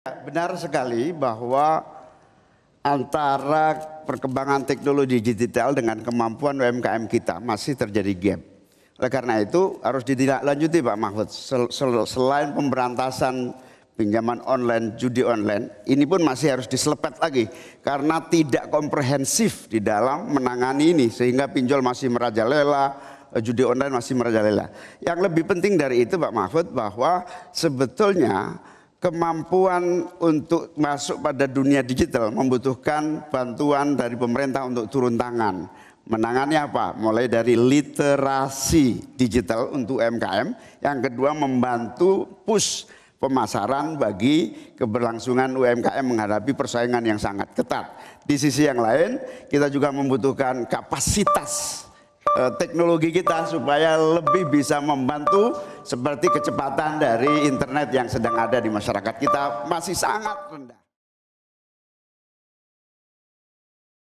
Benar sekali bahwa antara perkembangan teknologi digital dengan kemampuan UMKM kita masih terjadi gap. Oleh karena itu harus ditindaklanjuti Pak Mahfud. selain pemberantasan pinjaman online, judi online, ini pun masih harus diselepet lagi karena tidak komprehensif di dalam menangani ini sehingga pinjol masih merajalela, judi online masih merajalela. Yang lebih penting dari itu Pak Mahfud bahwa sebetulnya kemampuan untuk masuk pada dunia digital membutuhkan bantuan dari pemerintah untuk turun tangan. Menangani apa? Mulai dari literasi digital untuk UMKM. Yang kedua membantu push pemasaran bagi keberlangsungan UMKM menghadapi persaingan yang sangat ketat. Di sisi yang lain, kita juga membutuhkan kapasitas Eh, teknologi kita supaya lebih bisa membantu seperti kecepatan dari internet yang sedang ada di masyarakat kita masih sangat rendah.